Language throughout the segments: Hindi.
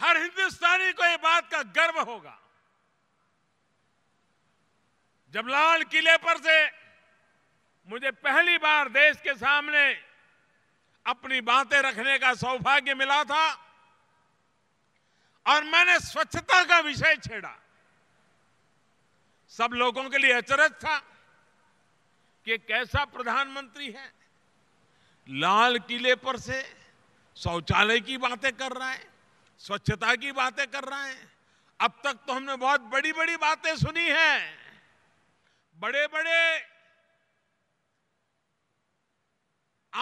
हर हिंदुस्तानी को यह बात का गर्व होगा जब लाल किले पर से मुझे पहली बार देश के सामने अपनी बातें रखने का सौभाग्य मिला था और मैंने स्वच्छता का विषय छेड़ा सब लोगों के लिए अचरज था कि कैसा प्रधानमंत्री है लाल किले पर से शौचालय की बातें कर रहा है स्वच्छता की बातें कर रहे हैं अब तक तो हमने बहुत बड़ी बड़ी बातें सुनी हैं बड़े बड़े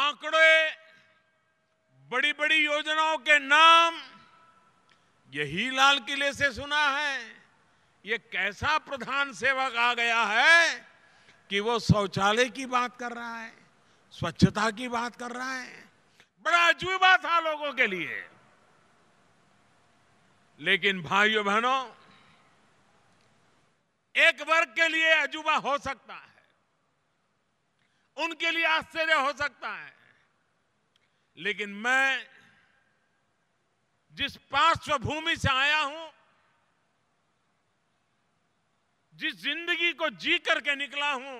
आंकड़े बड़ी बड़ी योजनाओं के नाम यही लाल किले से सुना है ये कैसा प्रधान सेवक आ गया है कि वो शौचालय की बात कर रहा है स्वच्छता की बात कर रहा है बड़ा अजूबा था लोगों के लिए लेकिन भाइयों बहनों एक वर्ग के लिए अजूबा हो सकता है उनके लिए आश्चर्य हो सकता है लेकिन मैं जिस पार्श्वभूमि से आया हूं जिस जिंदगी को जी करके निकला हूं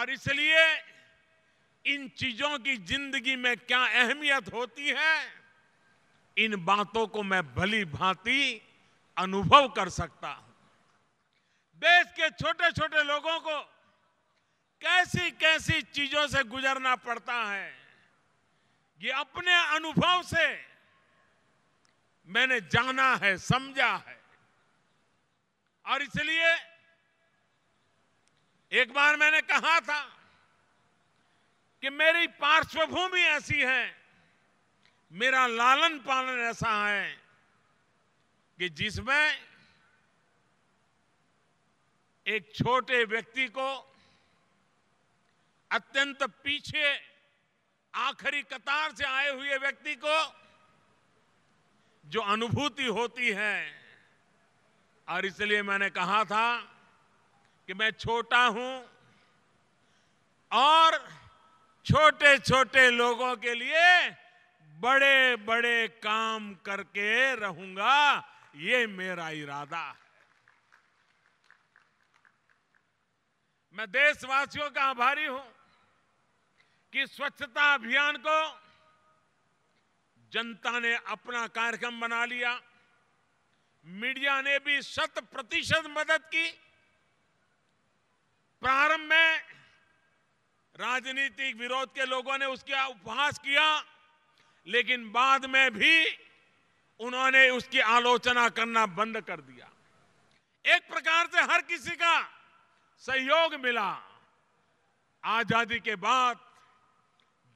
और इसलिए इन चीजों की जिंदगी में क्या अहमियत होती है इन बातों को मैं भली भांति अनुभव कर सकता हूं देश के छोटे छोटे लोगों को कैसी कैसी चीजों से गुजरना पड़ता है ये अपने अनुभव से मैंने जाना है समझा है और इसलिए एक बार मैंने कहा था कि मेरी पार्श्वभूमि ऐसी है मेरा लालन पालन ऐसा है कि जिसमें एक छोटे व्यक्ति को अत्यंत पीछे आखिरी कतार से आए हुए व्यक्ति को जो अनुभूति होती है और इसलिए मैंने कहा था कि मैं छोटा हूं और छोटे छोटे लोगों के लिए बड़े बड़े काम करके रहूंगा ये मेरा इरादा है मैं देशवासियों का आभारी हूं कि स्वच्छता अभियान को जनता ने अपना कार्यक्रम बना लिया मीडिया ने भी शत प्रतिशत मदद की प्रारंभ में राजनीतिक विरोध के लोगों ने उसका उपहास किया लेकिन बाद में भी उन्होंने उसकी आलोचना करना बंद कर दिया एक प्रकार से हर किसी का सहयोग मिला आजादी के बाद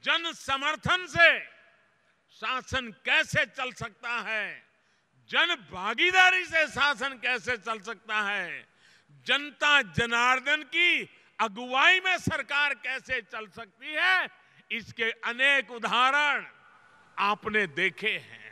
जन समर्थन से शासन कैसे चल सकता है जन भागीदारी से शासन कैसे चल सकता है जनता जनार्दन की अगुवाई में सरकार कैसे चल सकती है इसके अनेक उदाहरण आपने देखे हैं